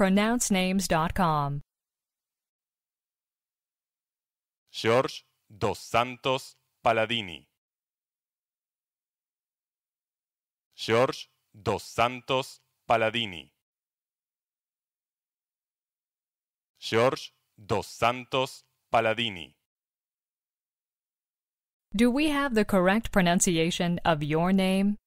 pronouncenames.com. George dos Santos Palladini. George dos Santos Palladini. George dos Santos Palladini. Do we have the correct pronunciation of your name?